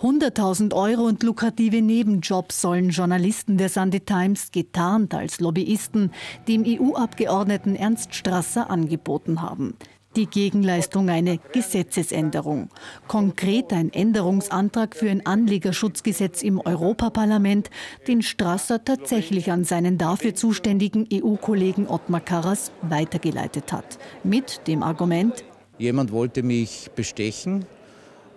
100.000 Euro und lukrative Nebenjobs sollen Journalisten der Sunday Times getarnt als Lobbyisten dem EU-Abgeordneten Ernst Strasser angeboten haben. Die Gegenleistung eine Gesetzesänderung. Konkret ein Änderungsantrag für ein Anlegerschutzgesetz im Europaparlament, den Strasser tatsächlich an seinen dafür zuständigen EU-Kollegen Ottmar Karas weitergeleitet hat. Mit dem Argument, Jemand wollte mich bestechen,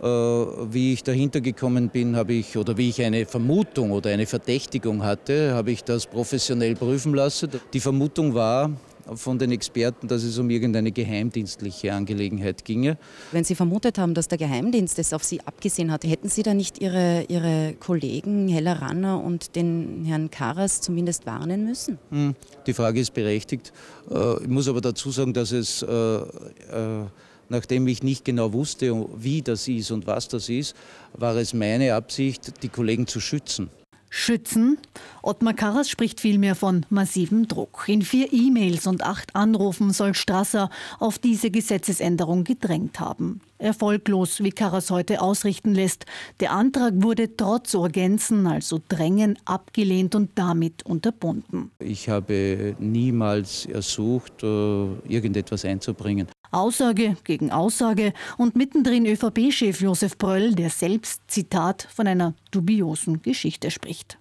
äh, wie ich dahinter gekommen bin, habe ich, oder wie ich eine Vermutung oder eine Verdächtigung hatte, habe ich das professionell prüfen lassen. Die Vermutung war von den Experten, dass es um irgendeine geheimdienstliche Angelegenheit ginge. Wenn Sie vermutet haben, dass der Geheimdienst es auf Sie abgesehen hat, hätten Sie da nicht Ihre, Ihre Kollegen Hella Ranner und den Herrn Karas zumindest warnen müssen? Hm, die Frage ist berechtigt. Äh, ich muss aber dazu sagen, dass es... Äh, äh, nachdem ich nicht genau wusste, wie das ist und was das ist, war es meine Absicht, die Kollegen zu schützen schützen. Ottmar Karas spricht vielmehr von massivem Druck. In vier E-Mails und acht Anrufen soll Strasser auf diese Gesetzesänderung gedrängt haben. Erfolglos, wie Karas heute ausrichten lässt. Der Antrag wurde trotz Urgenzen, also Drängen, abgelehnt und damit unterbunden. Ich habe niemals ersucht, äh, irgendetwas einzubringen. Aussage gegen Aussage und mittendrin ÖVP-Chef Josef Bröll, der selbst, Zitat, von einer dubiosen Geschichte spricht.